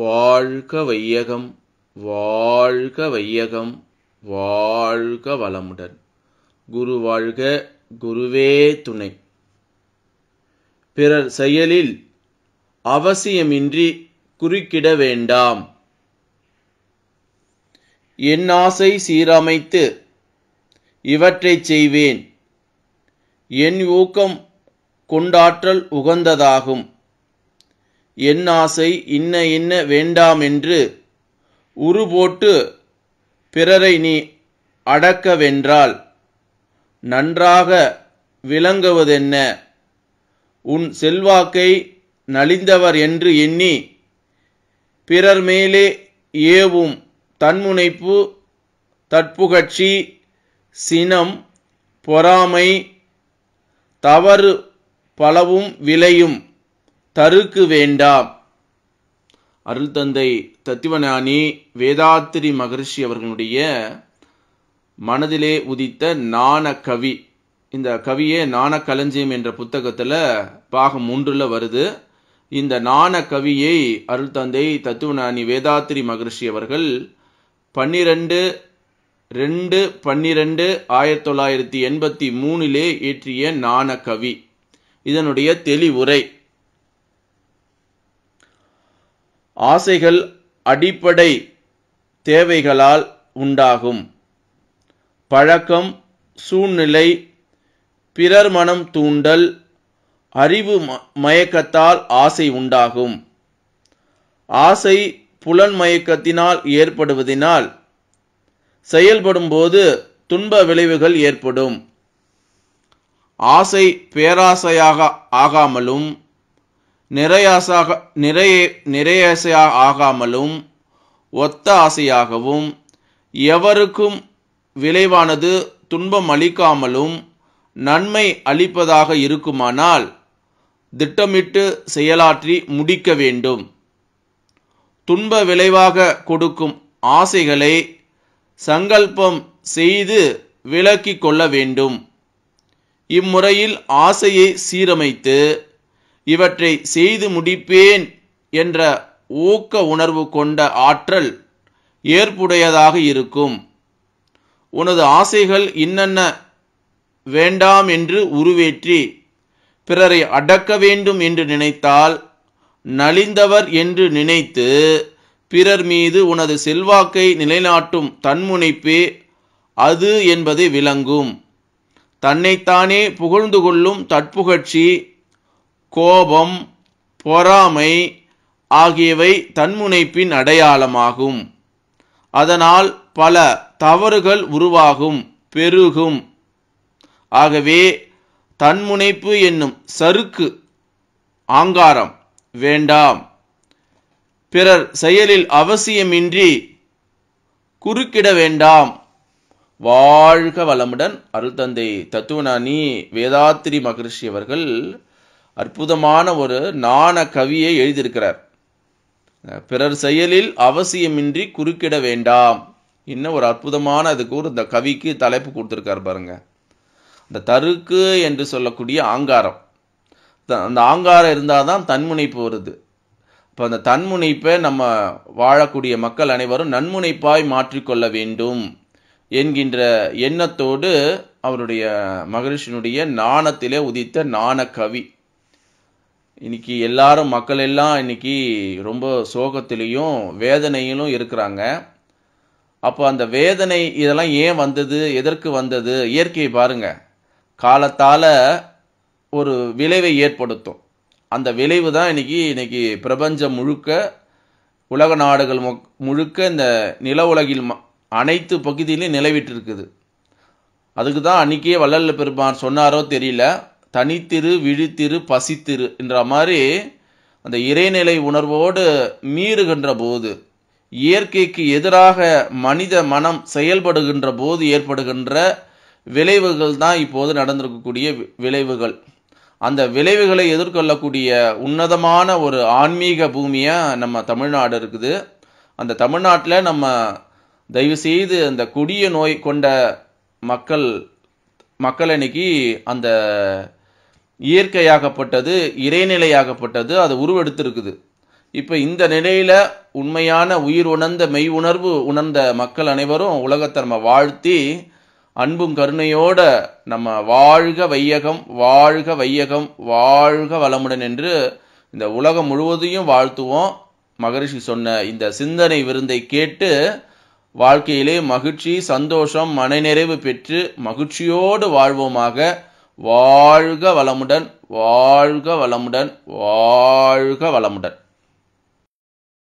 வாழ்க வையகம் வாழ்க வையகம் வாழ்க வளமுடன் குரு வாழ்க குருவே துணை பிறர் செயலில் அவசியமின்றி குறுக்கிட வேண்டாம் என் ஆசை சீரமைத்து இவற்றை செய்வேன் என் ஊக்கம் கொண்டாற்றல் உகந்ததாகும் என் ஆசை இன்ன இன்ன வேண்டாம் என்று உருபோட்டு பிறரை நீ அடக்கவென்றால் நன்றாக விளங்குவதென்ன உன் செல்வாக்கை நலிந்தவர் என்று எண்ணி பிறர் மேலே ஏவும் தன்முனைப்பு தற்புகட்சி சினம் பொறாமை தவறு பலவும் விளையும் தருக்கு வேண்டாம் அருள் தந்தை தத்துவஞானி வேதாத்திரி மகர்ஷி அவர்களுடைய மனதிலே உதித்த நாண கவி இந்த கவியே நாண கலஞ்சியம் என்ற புத்தகத்தில் பாகம் மூன்றுல வருது இந்த நாண கவியை அருள் தந்தை தத்துவஞானி வேதாத்திரி மகர்ஷி அவர்கள் பன்னிரண்டு ரெண்டு பன்னிரண்டு ஆயிரத்தி தொள்ளாயிரத்தி எண்பத்தி மூணிலே இயற்றிய நாண கவி இதனுடைய தெளிவுரை ஆசைகள் அடிப்படை தேவைகளால் உண்டாகும் பழக்கம் சூழ்நிலை பிறர் மனம் தூண்டல் அறிவு மயக்கத்தால் ஆசை உண்டாகும் ஆசை புலன் மயக்கத்தினால் ஏற்படுவதினால் செயல்படும்போது துன்ப விளைவுகள் ஏற்படும் ஆசை பேராசையாக ஆகாமலும் நிறையாசாக நிறைய நிறையாசையாக ஆகாமலும் ஒத்த ஆசையாகவும் எவருக்கும் விளைவானது துன்பம் அளிக்காமலும் நன்மை அளிப்பதாக இருக்குமானால் திட்டமிட்டு செயலாற்றி முடிக்க வேண்டும் துன்ப விளைவாக கொடுக்கும் ஆசைகளை சங்கல்பம் செய்து விளக்கிக் கொள்ள வேண்டும் இம்முறையில் ஆசையை சீரமைத்து இவற்றை செய்து முடிப்பேன் என்ற ஊக்க உணர்வு கொண்ட ஆற்றல் ஏற்புடையதாக இருக்கும் உனது ஆசைகள் இன்னென்ன வேண்டாம் என்று உருவேற்றி பிறரை அடக்க வேண்டும் என்று நினைத்தால் நலிந்தவர் என்று நினைத்து பிறர் மீது உனது செல்வாக்கை நிலைநாட்டும் தன்முனைப்பே அது என்பது விளங்கும் தன்னைத்தானே புகழ்ந்து கொள்ளும் தட்புகழ்ச்சி கோபம் பொறாமை ஆகியவை தன்முனைப்பின் அடையாளமாகும் அதனால் பல தவறுகள் உருவாகும் பெருகும் ஆகவே தன்முனைப்பு என்னும் சறுக்கு ஆங்காரம் வேண்டாம் பிறர் செயலில் அவசியமின்றி குறுக்கிட வேண்டாம் வாழ்க வளமுடன் அருள்தந்தை தத்துவனானி வேதாத்திரி மகரிஷி அவர்கள் அற்புதமான ஒரு நாண கவியை எழுதியிருக்கிறார் பிறர் செயலில் அவசியமின்றி குறுக்கிட வேண்டாம் இன்னும் ஒரு அற்புதமான அதுக்கு ஒரு இந்த கவிக்கு தலைப்பு கொடுத்துருக்கார் பாருங்க இந்த தருக்கு என்று சொல்லக்கூடிய ஆங்காரம் அந்த ஆங்காரம் இருந்தால் தான் தன்முனைப்பு வருது இப்போ அந்த தன்முனைப்பை நம்ம வாழக்கூடிய மக்கள் அனைவரும் நன்முனைப்பாய் மாற்றிக்கொள்ள வேண்டும் என்கின்ற எண்ணத்தோடு அவருடைய மகரிஷினுடைய நாணத்திலே உதித்த நாண கவி இன்னைக்கு எல்லாரும் மக்கள் எல்லாம் இன்னைக்கு ரொம்ப சோகத்திலையும் வேதனையிலும் இருக்கிறாங்க அப்போ அந்த வேதனை இதெல்லாம் ஏன் வந்தது எதற்கு வந்தது இயற்கையை பாருங்கள் காலத்தால் ஒரு விளைவை ஏற்படுத்தும் அந்த விளைவு தான் இன்றைக்கி இன்றைக்கி பிரபஞ்சம் முழுக்க உலக நாடுகள் முழுக்க இந்த நில உலகில் அனைத்து பகுதியிலையும் நிலவிட்டு இருக்குது அதுக்கு தான் அன்றைக்கே வள்ளல் பெருமான் சொன்னாரோ தெரியல தனித்திரு விழித்திரு பசித்திரு என்ற மாதிரி அந்த இறைநிலை உணர்வோடு மீறுகின்ற போது இயற்கைக்கு எதிராக மனித மனம் செயல்படுகின்ற போது ஏற்படுகின்ற விளைவுகள் தான் இப்போது நடந்திருக்கக்கூடிய விளைவுகள் அந்த விளைவுகளை எதிர்கொள்ளக்கூடிய உன்னதமான ஒரு ஆன்மீக பூமியாக நம்ம தமிழ்நாடு இருக்குது அந்த தமிழ்நாட்டில் நம்ம தயவு செய்து அந்த கொடிய நோய் கொண்ட மக்கள் மக்கள் அன்னைக்கு அந்த இயற்கையாகப்பட்டது இறைநிலையாகப்பட்டது அது உருவெடுத்திருக்குது இப்போ இந்த நிலையில் உண்மையான உயிர் உணர்ந்த மெய் உணர்வு உணர்ந்த மக்கள் அனைவரும் உலகத்தை நம்ம வாழ்த்தி அன்பும் கருணையோட நம்ம வாழ்க வையகம் வாழ்க வையகம் வாழ்க வளமுடன் என்று இந்த உலகம் முழுவதையும் வாழ்த்துவோம் மகரிஷி சொன்ன இந்த சிந்தனை விருந்தை கேட்டு வாழ்க்கையிலே மகிழ்ச்சி சந்தோஷம் மனநிறைவு பெற்று மகிழ்ச்சியோடு வாழ்வோமாக வாழ்க வளமுடன் வாழ்க வளமுடன் வாழ்க வளமுடன்